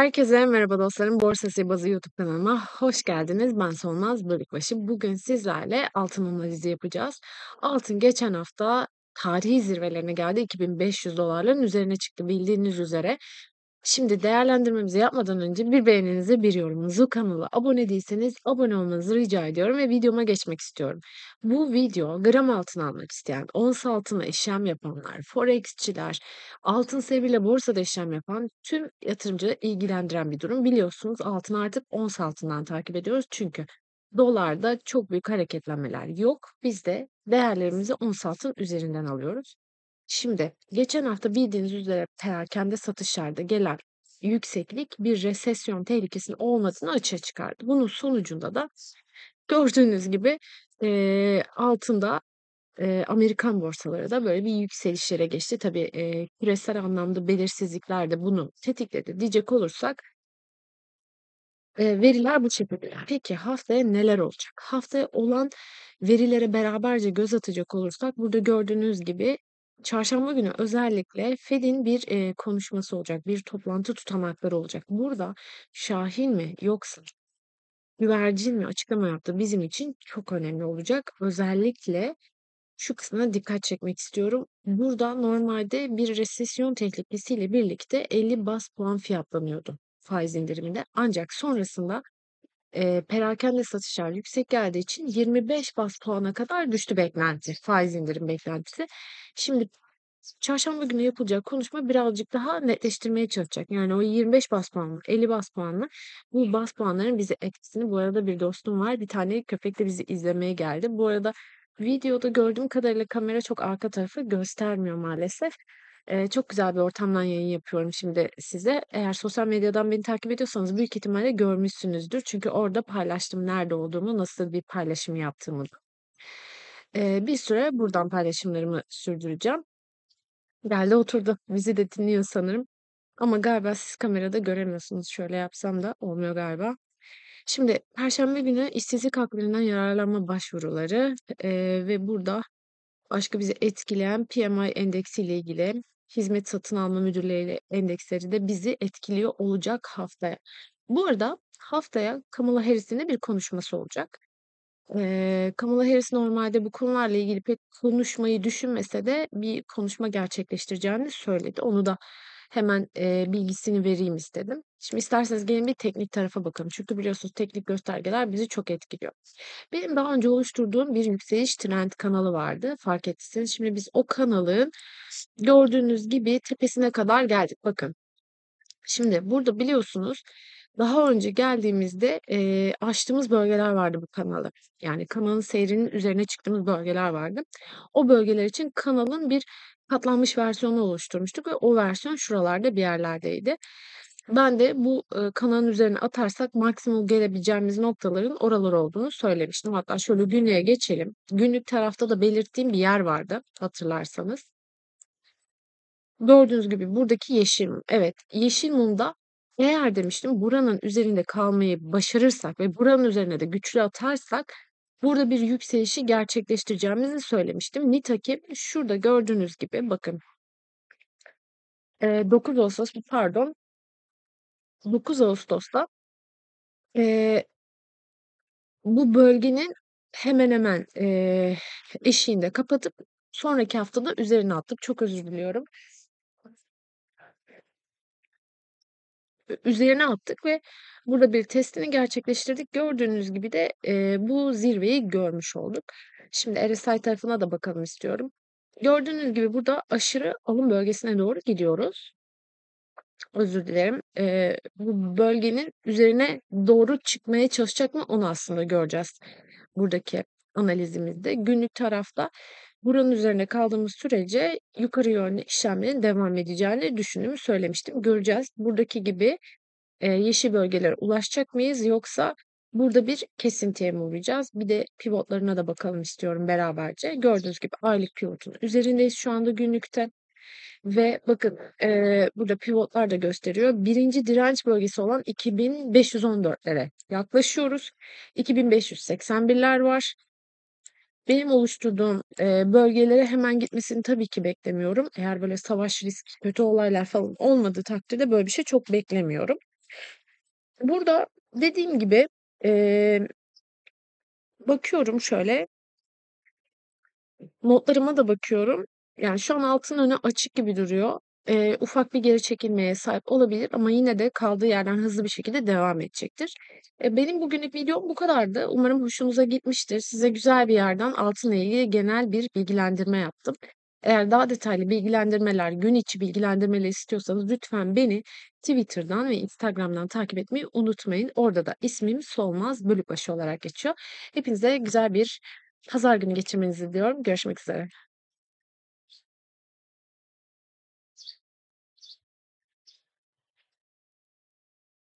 Herkese merhaba dostlarım. Borsa Sirbazı YouTube kanalıma hoş geldiniz. Ben Solmaz Bölükbaşı. Bugün sizlerle altın analizi yapacağız. Altın geçen hafta tarihi zirvelerine geldi. 2500 dolarların üzerine çıktı bildiğiniz üzere. Şimdi değerlendirmemizi yapmadan önce bir beğeninizi, bir yorumunuzu, kanala abone değilseniz abone olmanızı rica ediyorum ve videoma geçmek istiyorum. Bu video gram altın almak isteyen, ons altına işlem yapanlar, forexçiler, altın seviyle borsada işlem yapan tüm yatırımcıları ilgilendiren bir durum. Biliyorsunuz altın artık ons altından takip ediyoruz çünkü dolarda çok büyük hareketlenmeler yok. Biz de değerlerimizi ons altın üzerinden alıyoruz. Şimdi geçen hafta bildiğiniz üzere perakende satışlarda gelen yükseklik bir resesyon tehlikesinin olmadığını açığa çıkardı. Bunun sonucunda da gördüğünüz gibi e, altında e, Amerikan borsaları da böyle bir yükselişlere geçti. Tabii e, küresel anlamda belirsizlikler de bunu tetikledi diyecek olursak e, veriler bu şekilde. Peki haftaya neler olacak? Haftaya olan verilere beraberce göz atacak olursak burada gördüğünüz gibi Çarşamba günü özellikle FED'in bir, eee, konuşması olacak, bir toplantı tutanakları olacak. Burada Şahin mi yoksa güvercin mi açıklama yaptı? bizim için çok önemli olacak. Özellikle şu kısmına dikkat çekmek istiyorum. Burada normalde bir resesyon tehlikesiyle birlikte 50 bas puan fiyatlanıyordu faiz indiriminde. Ancak sonrasında Eee, perakende satışlar yüksek geldiği için 25 bas puana kadar düştü beklenti, faiz indirim beklentisi. Şimdi çarşamba günü yapılacak konuşma birazcık daha netleştirmeye çalışacak. Yani o 25 baz puanlı, 50 baz puanlı bu bas puanların bize etkisini bu arada bir dostum var. Bir tane köpek de bizi izlemeye geldi. Bu arada videoda gördüğüm kadarıyla kamera çok arka tarafı göstermiyor maalesef çok güzel bir ortamdan yayın yapıyorum şimdi size. Eğer sosyal medyadan beni takip ediyorsanız büyük ihtimalle görmüşsünüzdür. Çünkü orada paylaştım nerede olduğumu, nasıl bir paylaşım yaptığımı bir süre buradan paylaşımlarımı sürdüreceğim. Geldi oturdu. Bizi de dinliyor sanırım. Ama galiba siz kamerada göremiyorsunuz. Şöyle yapsam da olmuyor galiba. Şimdi Perşembe günü işsizlik haklarından yararlanma başvuruları, eee, ve burada başka bizi etkileyen PMI endeksiyle ilgili hizmet satın alma müdürleri endeksleri de bizi etkiliyor olacak haftaya. Bu arada haftaya Kamala Harris'in de bir konuşması olacak. Ee, Kamala Harris normalde bu konularla ilgili pek konuşmayı düşünmese de bir konuşma gerçekleştireceğini söyledi. Onu da hemen e, bilgisini vereyim istedim. Şimdi isterseniz gelin bir teknik tarafa bakalım. Çünkü biliyorsunuz teknik göstergeler bizi çok etkiliyor. Benim daha önce oluşturduğum bir yükseliş trend kanalı vardı. Fark ettiyseniz. Şimdi biz o kanalın gördüğünüz gibi tepesine kadar geldik. Bakın. Şimdi burada biliyorsunuz daha önce geldiğimizde eee, aştığımız bölgeler vardı bu kanalı. Yani kanalın seyrinin üzerine çıktığımız bölgeler vardı. O bölgeler için kanalın bir katlanmış versiyonu oluşturmuştuk ve o versiyon şuralarda bir yerlerdeydi. Ben de bu e, kanalın üzerine atarsak maksimum gelebileceğimiz noktaların oralar olduğunu söylemiştim. Hatta şöyle günlüğe geçelim. Günlük tarafta da belirttiğim bir yer vardı hatırlarsanız. Gördüğünüz gibi buradaki yeşil mum. Evet, yeşil mumda eğer demiştim buranın üzerinde kalmayı başarırsak ve buranın üzerine de güçlü atarsak burada bir yükselişi gerçekleştireceğimizi söylemiştim. Nitakim şurada gördüğünüz gibi bakın 9 Ağustos pardon 9 Ağustos'ta e, bu bölgenin hemen hemen e, eşiğinde kapatıp sonraki haftada üzerine attık. Çok özür diliyorum. üzerine attık ve burada bir testini gerçekleştirdik. Gördüğünüz gibi de e, bu zirveyi görmüş olduk. Şimdi RSI tarafına da bakalım istiyorum. Gördüğünüz gibi burada aşırı alım bölgesine doğru gidiyoruz. Özür dilerim. E, bu bölgenin üzerine doğru çıkmaya çalışacak mı onu aslında göreceğiz buradaki analizimizde. Günlük tarafta buranın üzerine kaldığımız sürece yukarı yönlü işlemlerin devam edeceğini düşündüğümü söylemiştim. Göreceğiz buradaki gibi e, yeşil bölgelere ulaşacak mıyız yoksa burada bir kesintiye mi uğrayacağız? Bir de pivotlarına da bakalım istiyorum beraberce. Gördüğünüz gibi aylık pivotun üzerindeyiz şu anda günlükte. Ve bakın e, burada pivotlar da gösteriyor. Birinci direnç bölgesi olan 2514'lere yaklaşıyoruz. 2581'ler var. Benim oluşturduğum, eee, bölgelere hemen gitmesini tabii ki beklemiyorum. Eğer böyle savaş riski, kötü olaylar falan olmadığı takdirde böyle bir şey çok beklemiyorum. Burada dediğim gibi, eee, bakıyorum şöyle notlarıma da bakıyorum. Yani şu an altın önü açık gibi duruyor eee, ufak bir geri çekilmeye sahip olabilir ama yine de kaldığı yerden hızlı bir şekilde devam edecektir. Eee, benim bugünlük videom bu kadardı. Umarım hoşunuza gitmiştir. Size güzel bir yerden altınla ilgili genel bir bilgilendirme yaptım. Eğer daha detaylı bilgilendirmeler, gün içi bilgilendirmeler istiyorsanız lütfen beni Twitter'dan ve Instagram'dan takip etmeyi unutmayın. Orada da ismim Solmaz Bölükbaşı olarak geçiyor. Hepinize güzel bir pazar günü geçirmenizi diliyorum. Görüşmek üzere.